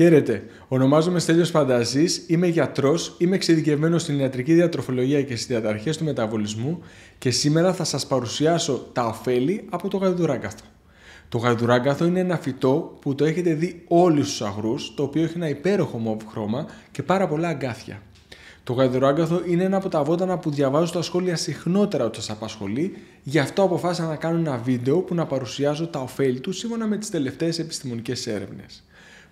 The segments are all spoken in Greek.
Χαίρετε. Ονομάζομαι Στέλιος Φανταζή, είμαι γιατρός, είμαι εξειδικευμένος στην ιατρική διατροφολογία και στις διαταραχέ του μεταβολισμού και σήμερα θα σας παρουσιάσω τα ωφέλη από το γαϊδουράγκαθο. Το γαϊδουράγκαθο είναι ένα φυτό που το έχετε δει όλοι του αγρούς, το οποίο έχει ένα υπέροχο μοβ χρώμα και πάρα πολλά αγκάθια. Το γαϊδουράγκαθο είναι ένα από τα βότανα που διαβάζω στα σχόλια συχνότερα ότι σας απασχολεί, γι' αυτό αποφάσισα να κάνω ένα βίντεο που να παρουσιάζω τα ωφέλη του σύμφωνα με τις τελευταίες επιστημονικές έρευνες.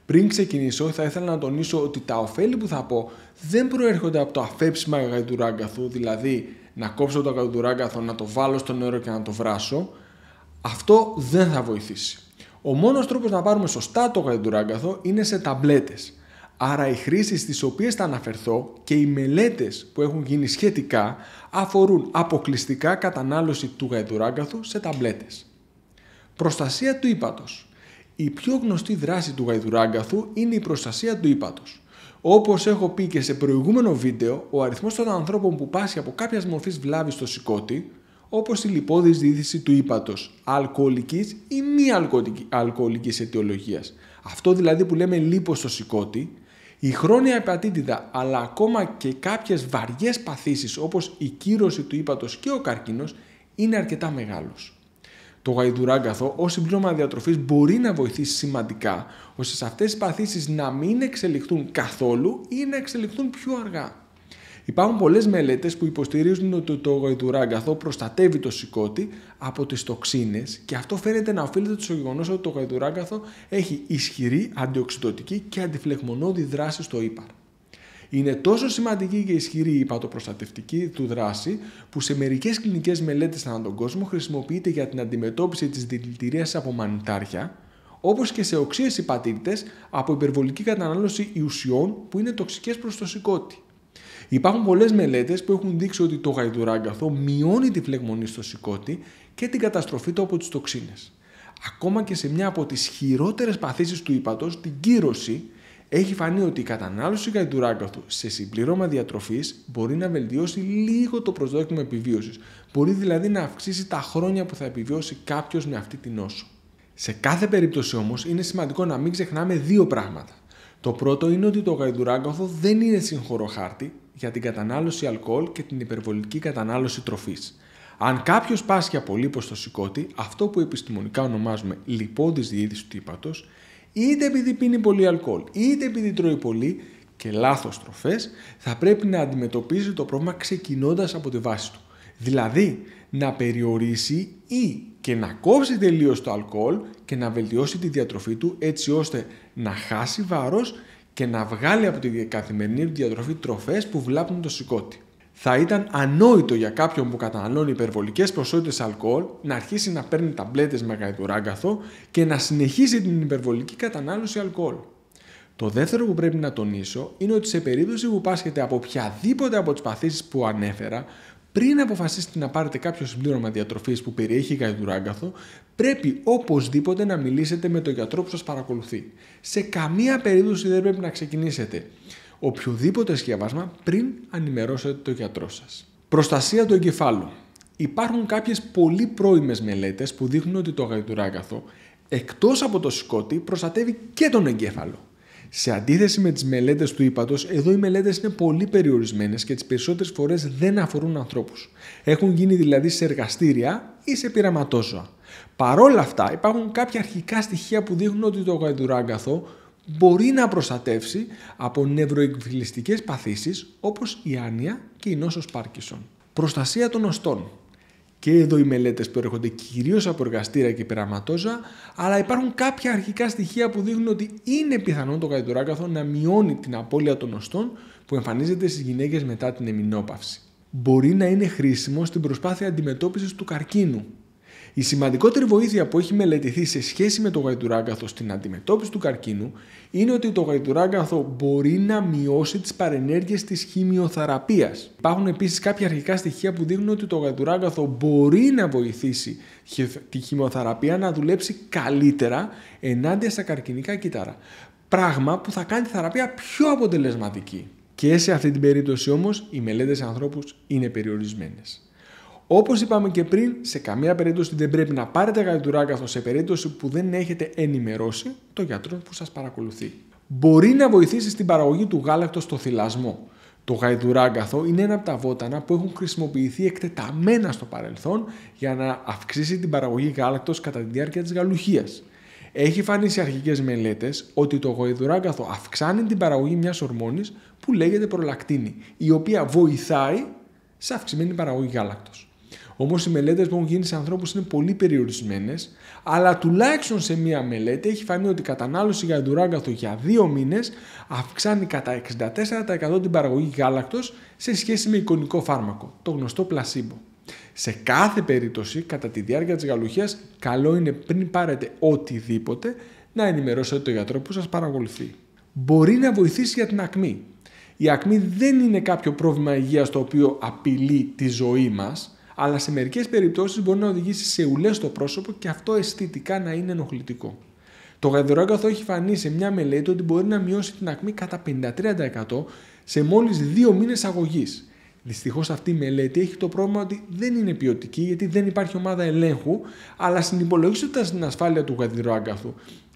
Πριν ξεκινήσω, θα ήθελα να τονίσω ότι τα ωφέλη που θα πω δεν προέρχονται από το αφέψιμα γαϊδουράγκαθου, δηλαδή να κόψω το γαϊδουράγκαθο, να το βάλω στο νερό και να το βράσω. Αυτό δεν θα βοηθήσει. Ο μόνος τρόπος να πάρουμε σωστά το γαϊδουράγκαθο είναι σε ταμπλέτες. Άρα οι χρήσεις στις οποίες θα αναφερθώ και οι μελέτες που έχουν γίνει σχετικά αφορούν αποκλειστικά κατανάλωση του γαϊδουράγκαθου σε ταμπλέτες. Προστασία του ύπατος. Η πιο γνωστή δράση του γαϊδουράγκαθου είναι η προστασία του ύπατος. Όπως έχω πει και σε προηγούμενο βίντεο, ο αριθμός των ανθρώπων που πάσχει από κάποιας μορφής βλάβης στο σηκώτη, όπως η λιπόδης δίθηση του ύπατος, αλκοολικής ή μη αλκοολικής αιτιολογίας, αυτό δηλαδή που λέμε λίπος στο σηκώτη, η χρόνια επατήτηδα αλλά ακόμα και κάποιες βαριές παθήσεις όπως η κύρωση του ύπατος και ο καρκίνος είναι αρκετά μεγάλος το γαϊδουράγκαθο ως συμπλήρωμα διατροφής μπορεί να βοηθήσει σημαντικά ώστε σε αυτές τις παθήσεις να μην εξελιχθούν καθόλου ή να εξελιχθούν πιο αργά. Υπάρχουν πολλές μελέτες που υποστηρίζουν ότι το γαϊδουράγκαθο προστατεύει το σηκώτη από τις τοξίνες και αυτό φαίνεται να οφείλεται στο γεγονός ότι το γαϊδουράγκαθο έχει ισχυρή αντιοξυδοτική και αντιφλεγμονώδη δράση στο ύπαρ. Είναι τόσο σημαντική και ισχυρή η υπατοπροστατευτική του δράση που σε μερικές κλινικές μελέτες ανά τον κόσμο χρησιμοποιείται για την αντιμετώπιση της δηλητηρία από μανιτάρια, όπως και σε οξύες υπατήτητες από υπερβολική κατανάλωση ιουσιών που είναι τοξικές προς το σηκώτη. Υπάρχουν πολλές μελέτες που έχουν δείξει ότι το γαϊδουράγκαθο μειώνει τη φλεγμονή στο σηκώτη και την καταστροφή του από τις τοξίνες. Ακόμα και σε μια από τις χειρότερες παθήσεις του ύπατος, την κύρωση, έχει φανεί ότι η κατανάλωση γαϊδουράκαθου σε συμπληρώμα διατροφής μπορεί να βελτιώσει λίγο το προσδόκιμο επιβίωσης. Μπορεί δηλαδή να αυξήσει τα χρόνια που θα επιβιώσει κάποιος με αυτή την νόσο. Σε κάθε περίπτωση όμως είναι σημαντικό να μην ξεχνάμε δύο πράγματα. Το πρώτο είναι ότι το γαϊδουράκαθο δεν είναι συγχωρό χάρτη για την κατανάλωση αλκοόλ και την υπερβολική κατανάλωση τροφής. Αν κάποιος πάσχει από λίπος στο σηκώτη, αυτό που επιστημονικά ονομάζουμε λιπόδη διείδηση του τύπατος είτε επειδή πίνει πολύ αλκοόλ, είτε επειδή τρώει πολύ και λάθος τροφές, θα πρέπει να αντιμετωπίζει το πρόβλημα ξεκινώντας από τη βάση του. Δηλαδή, να περιορίσει ή και να κόψει τελείως το αλκοόλ και να βελτιώσει τη διατροφή του έτσι ώστε να χάσει βάρος και να βγάλει από τη καθημερινή του διατροφή τροφές που βλάπτουν το σηκώτη θα ήταν ανόητο για κάποιον που καταναλώνει υπερβολικές ποσότητες αλκοόλ να αρχίσει να παίρνει ταμπλέτες με γαϊδουράγκαθο και να συνεχίσει την υπερβολική κατανάλωση αλκοόλ. Το δεύτερο που πρέπει να τονίσω είναι ότι σε περίπτωση που πάσχετε από οποιαδήποτε από τις παθήσεις που ανέφερα, πριν αποφασίσετε να πάρετε κάποιο συμπλήρωμα διατροφής που περιέχει γαϊδουράγκαθο, πρέπει οπωσδήποτε να μιλήσετε με τον γιατρό που σας παρακολουθεί. Σε καμία περίπτωση δεν πρέπει να ξεκινήσετε οποιοδήποτε σκευάσμα πριν ανημερώσετε το γιατρό σας. Προστασία του εγκεφάλου. Υπάρχουν κάποιες πολύ πρώιμες μελέτες που δείχνουν ότι το γαϊτουράκαθο εκτός από το σκότι προστατεύει και τον εγκέφαλο. Σε αντίθεση με τις μελέτες του ύπατος, εδώ οι μελέτες είναι πολύ περιορισμένες και τις περισσότερες φορές δεν αφορούν ανθρώπους. Έχουν γίνει δηλαδή σε εργαστήρια ή σε πειραματόζωα. Παρόλα αυτά υπάρχουν κάποια αρχικά στοιχεία που δείχνουν ότι το γαϊδουράγκαθο μπορεί να προστατεύσει από νευροεκφυλιστικές παθήσεις όπως η άνοια και η νόσος Πάρκισον. Προστασία των οστών. Και εδώ οι μελέτες έρχονται κυρίως από εργαστήρα και πειραματόζα, αλλά υπάρχουν κάποια αρχικά στοιχεία που δείχνουν ότι είναι πιθανό το καϊτοράκαθο να μειώνει την απώλεια των οστών που εμφανίζεται στις γυναίκες μετά την εμεινόπαυση. Μπορεί να είναι χρήσιμο στην προσπάθεια αντιμετώπισης του καρκίνου, η σημαντικότερη βοήθεια που έχει μελετηθεί σε σχέση με το γαϊτουράγκαθο στην αντιμετώπιση του καρκίνου είναι ότι το γαϊτουράγκαθο μπορεί να μειώσει τις παρενέργειες της χημειοθεραπείας. Υπάρχουν επίσης κάποια αρχικά στοιχεία που δείχνουν ότι το γαϊτουράγκαθο μπορεί να βοηθήσει τη χημειοθεραπεία να δουλέψει καλύτερα ενάντια στα καρκινικά κύτταρα. Πράγμα που θα κάνει τη θεραπεία πιο αποτελεσματική. Και σε αυτή την περίπτωση όμως οι μελέτες ανθρώπους είναι περιορισμένες. Όπως είπαμε και πριν, σε καμία περίπτωση δεν πρέπει να πάρετε καθώ σε περίπτωση που δεν έχετε ενημερώσει το γιατρό που σας παρακολουθεί. Μπορεί να βοηθήσει στην παραγωγή του γάλακτος στο θυλασμό. Το γαϊδουράγκαθο είναι ένα από τα βότανα που έχουν χρησιμοποιηθεί εκτεταμένα στο παρελθόν για να αυξήσει την παραγωγή γάλακτος κατά τη διάρκεια της γαλουχίας. Έχει φανεί σε αρχικές μελέτες ότι το γαϊδουράγκαθο αυξάνει την παραγωγή μιας ορμόνης που λέγεται προλακτίνη, η οποία βοηθάει σε αυξημένη παραγωγή γάλακτος. Όμως οι μελέτες που έχουν γίνει σε ανθρώπους είναι πολύ περιορισμένες, αλλά τουλάχιστον σε μία μελέτη έχει φανεί ότι η κατανάλωση για για δύο μήνες αυξάνει κατά 64% την παραγωγή γάλακτος σε σχέση με εικονικό φάρμακο, το γνωστό πλασίμπο. Σε κάθε περίπτωση, κατά τη διάρκεια της γαλουχίας, καλό είναι πριν πάρετε οτιδήποτε να ενημερώσετε τον γιατρό που σας παρακολουθεί. Μπορεί να βοηθήσει για την ακμή. Η ακμή δεν είναι κάποιο πρόβλημα υγείας το οποίο απειλεί τη ζωή μας, αλλά σε μερικές περιπτώσεις μπορεί να οδηγήσει σε ουλές στο πρόσωπο και αυτό αισθητικά να είναι ενοχλητικό. Το γαϊδουρόγκαθο έχει φανεί σε μια μελέτη ότι μπορεί να μειώσει την ακμή κατά 53% σε μόλις δύο μήνες αγωγής. Δυστυχώς αυτή η μελέτη έχει το πρόβλημα ότι δεν είναι ποιοτική γιατί δεν υπάρχει ομάδα ελέγχου, αλλά συνυπολογίζοντα την ασφάλεια του γαϊδουρόγκαθου,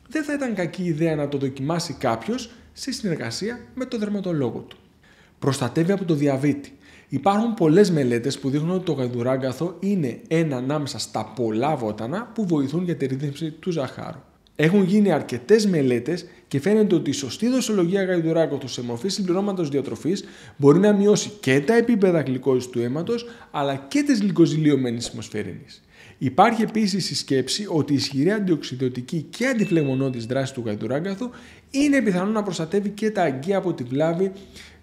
δεν θα ήταν κακή ιδέα να το δοκιμάσει κάποιος σε συνεργασία με τον δερματολόγο του. Προστατεύει από το διαβήτη. Υπάρχουν πολλές μελέτες που δείχνουν ότι το γαϊδουράγκαθο είναι ένα ανάμεσα στα πολλά βότανα που βοηθούν για τη ρύθμιση του ζαχάρου. Έχουν γίνει αρκετές μελέτες και φαίνεται ότι η σωστή δοσολογία γαϊδουράγκαθο σε μορφή συμπληρώματος διατροφής μπορεί να μειώσει και τα επίπεδα γλυκόζης του αίματος αλλά και τη γλυκοζηλιωμένη ημοσφαιρίνη. Υπάρχει επίσης η σκέψη ότι η ισχυρή αντιοξιδωτική και αντιφλεγμονώδης δράση του γαϊδουράγκαθου είναι πιθανό να προστατεύει και τα αγκία από τη βλάβη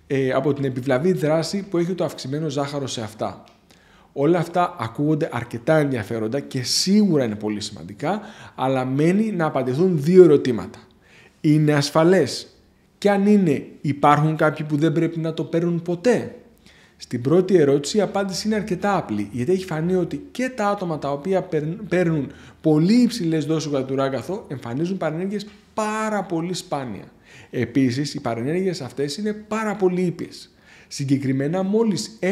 ε, από την επιβλαβή δράση που έχει το αυξημένο ζάχαρο σε αυτά. Όλα αυτά ακούγονται αρκετά ενδιαφέροντα και σίγουρα είναι πολύ σημαντικά, αλλά μένει να απαντηθούν δύο ερωτήματα. Είναι ασφαλές και αν είναι υπάρχουν κάποιοι που δεν πρέπει να το παίρνουν ποτέ. Στην πρώτη ερώτηση η απάντηση είναι αρκετά απλή, γιατί έχει φανεί ότι και τα άτομα τα οποία παίρνουν πολύ υψηλές δόσεις γατουράγκαθο εμφανίζουν παρενέργειες πάρα πολύ σπάνια. Επίσης, οι παρενέργειες αυτές είναι πάρα πολύ ήπιες. Συγκεκριμένα, μόλις 1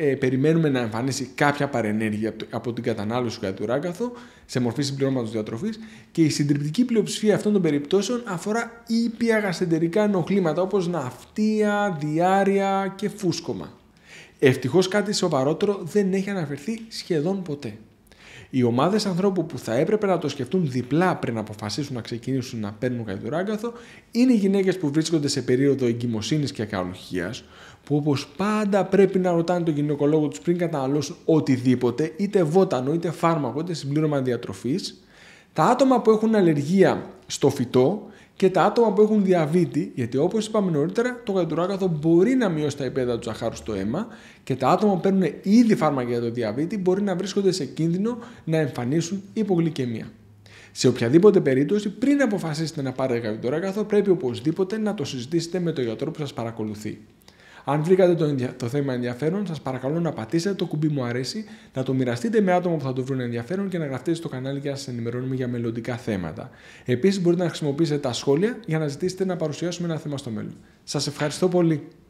ε, περιμένουμε να εμφανίσει κάποια παρενέργεια από την κατανάλωση του κατουράκαθο σε μορφή συμπληρώματος διατροφής και η συντριπτική πλειοψηφία αυτών των περιπτώσεων αφορά ήπια γαστεντερικά ενοχλήματα όπως ναυτία, διάρρεια και φούσκωμα. Ευτυχώς κάτι σοβαρότερο δεν έχει αναφερθεί σχεδόν ποτέ. Οι ομάδες ανθρώπου που θα έπρεπε να το σκεφτούν διπλά πριν αποφασίσουν να ξεκινήσουν να παίρνουν καϊδουράγκαθο είναι οι γυναίκες που βρίσκονται σε περίοδο εγκυμοσύνης και ακαροχία, που όπως πάντα πρέπει να ρωτάνε τον γυναικολόγο τους πριν καταναλώσουν οτιδήποτε, είτε βότανο, είτε φάρμακο, είτε συμπλήρωμα διατροφής. Τα άτομα που έχουν αλλεργία στο φυτό και τα άτομα που έχουν διαβήτη, γιατί όπως είπαμε νωρίτερα, το γαϊντουράκαθο μπορεί να μειώσει τα υπέδα του ζαχάρου στο αίμα και τα άτομα που παίρνουν ήδη φάρμακα για το διαβήτη μπορεί να βρίσκονται σε κίνδυνο να εμφανίσουν υπογλυκαιμία. Σε οποιαδήποτε περίπτωση, πριν αποφασίσετε να πάρετε γαϊντουράκαθο, πρέπει οπωσδήποτε να το συζητήσετε με τον γιατρό που σας παρακολουθεί. Αν βρήκατε το, το θέμα ενδιαφέρον, σας παρακαλώ να πατήσετε το κουμπί μου αρέσει, να το μοιραστείτε με άτομα που θα το βρουν ενδιαφέρον και να γραφτείτε στο κανάλι για να σας ενημερώνουμε για μελλοντικά θέματα. Επίσης, μπορείτε να χρησιμοποιήσετε τα σχόλια για να ζητήσετε να παρουσιάσουμε ένα θέμα στο μέλλον. Σας ευχαριστώ πολύ.